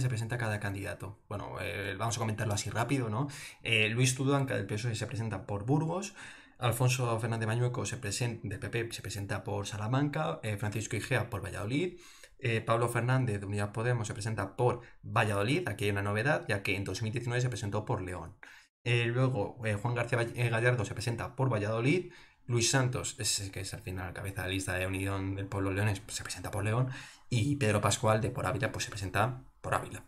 se presenta cada candidato. Bueno, eh, vamos a comentarlo así rápido, ¿no? Eh, Luis Tudanca del PSOE se presenta por Burgos. Alfonso Fernández Mañueco se PP se presenta por Salamanca, eh, Francisco Igea por Valladolid, Pablo Fernández de Unidad Podemos se presenta por Valladolid, aquí hay una novedad, ya que en 2019 se presentó por León. luego Juan García Gallardo se presenta por Valladolid, Luis Santos, que es al final la cabeza de lista de Unión del Pueblo Leones, se presenta por León, y Pedro Pascual de Por Ávila pues, se presenta Ávila.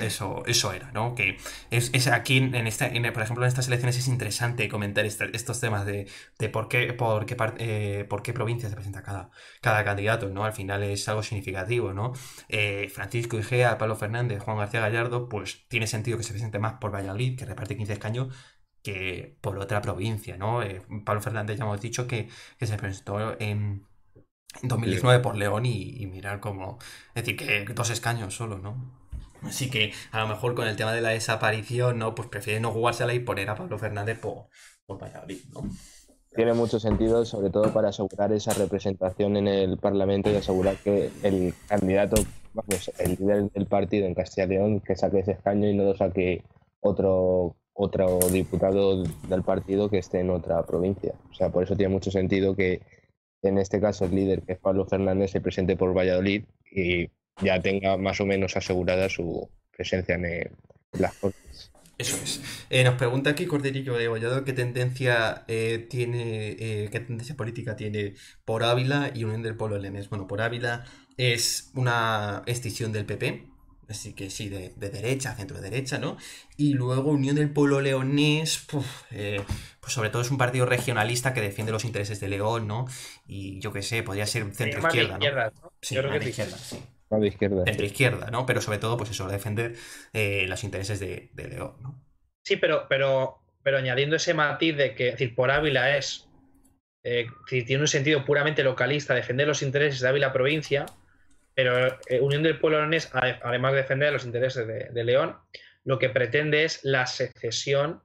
eso, eso era, ¿no? Que es, aquí, en esta, por ejemplo, en estas elecciones es interesante comentar este, estos temas de, por, qué, por, qué, eh, por qué provincia se presenta cada, cada candidato, ¿no? Al final es algo significativo, ¿no? Eh, Francisco Igea, Pablo Fernández, Juan García Gallardo, pues tiene sentido que se presente más por Valladolid, que reparte 15 escaños, que por otra provincia, ¿no? Eh, Pablo Fernández ya hemos dicho que se presentó en 2019 por León y, mirar como, Es decir, que dos escaños solo, ¿no? Así que a lo mejor con el tema de la desaparición, ¿no? Pues prefiere no jugársela y poner a Pablo Fernández por, por Valladolid, ¿no? Tiene mucho sentido, sobre todo para asegurar esa representación en el Parlamento y asegurar que el candidato, pues, el líder del partido en Castilla y León, que saque ese escaño y no lo saque otro, otro diputado del partido que esté en otra provincia. O sea, por eso tiene mucho sentido que en este caso el líder, que es Pablo Fernández, se presente por Valladolid y ya tenga más o menos asegurada su presencia en, las Cortes. Eso es. Eh, nos pregunta aquí Corderillo de Valladolid qué tendencia eh, tiene, eh, qué tendencia política tiene por Ávila y Unión del Polo Leonés. Bueno, por Ávila es una extinción del PP, Así que sí, de, de derecha, centro de derecha, ¿no? Y luego Unión del Pueblo Leonés, pues sobre todo es un partido regionalista que defiende los intereses de León, ¿no? Y yo qué sé, podría ser centro izquierda, ¿no? Izquierda, Sí, izquierda, Centro izquierda, ¿no? Pero sobre todo, pues eso, defender eh, los intereses de, León, ¿no? Sí, pero, pero, pero añadiendo ese matiz de que, es decir, por Ávila es, eh, tiene un sentido puramente localista, defender los intereses de Ávila provincia, pero eh, Unión del Pueblo Leonés, además de defender los intereses de León, lo que pretende es la secesión